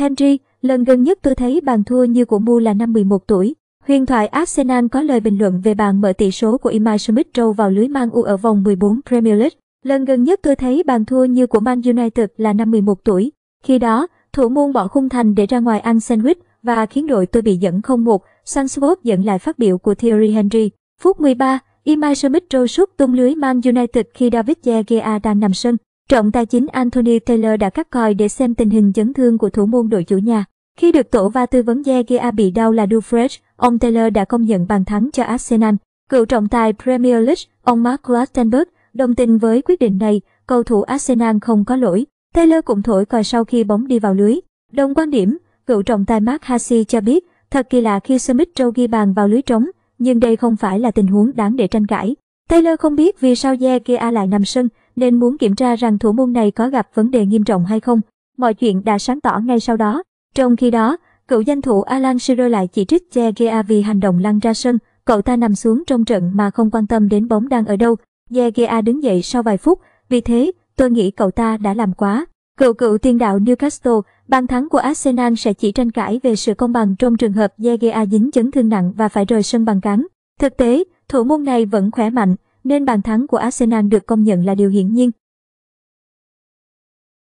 Henry, lần gần nhất tôi thấy bàn thua như của Mu là năm 11 tuổi. Huyền thoại Arsenal có lời bình luận về bàn mở tỷ số của Imai Smith Rowe vào lưới Man U ở vòng 14 Premier League. Lần gần nhất tôi thấy bàn thua như của Man United là năm 11 tuổi. Khi đó, thủ môn bỏ khung thành để ra ngoài ăn sandwich và khiến đội tôi bị dẫn 0-1. Sansport dẫn lại phát biểu của Thierry Henry. Phút 13, Imai Smith Rowe sút tung lưới Man United khi David De Gea đang nằm sân. Trọng tài chính Anthony Taylor đã cắt còi để xem tình hình chấn thương của thủ môn đội chủ nhà. Khi được tổ và tư vấn Gia bị đau là Dufres, ông Taylor đã công nhận bàn thắng cho Arsenal. Cựu trọng tài Premier League, ông Mark Glastenberg, đồng tình với quyết định này, cầu thủ Arsenal không có lỗi. Taylor cũng thổi còi sau khi bóng đi vào lưới. Đồng quan điểm, cựu trọng tài Mark Hasi cho biết, thật kỳ lạ khi Smith Rowe ghi bàn vào lưới trống, nhưng đây không phải là tình huống đáng để tranh cãi. Taylor không biết vì sao Gia lại nằm sân, nên muốn kiểm tra rằng thủ môn này có gặp vấn đề nghiêm trọng hay không. Mọi chuyện đã sáng tỏ ngay sau đó. Trong khi đó, cựu danh thủ Alan Shearer lại chỉ trích Che Gea vì hành động lăn ra sân. Cậu ta nằm xuống trong trận mà không quan tâm đến bóng đang ở đâu. Che Gea đứng dậy sau vài phút, vì thế tôi nghĩ cậu ta đã làm quá. Cựu cựu tiền đạo Newcastle, bàn thắng của Arsenal sẽ chỉ tranh cãi về sự công bằng trong trường hợp Zegea dính chấn thương nặng và phải rời sân bằng cán. Thực tế, thủ môn này vẫn khỏe mạnh, nên bàn thắng của Arsenal được công nhận là điều hiển nhiên.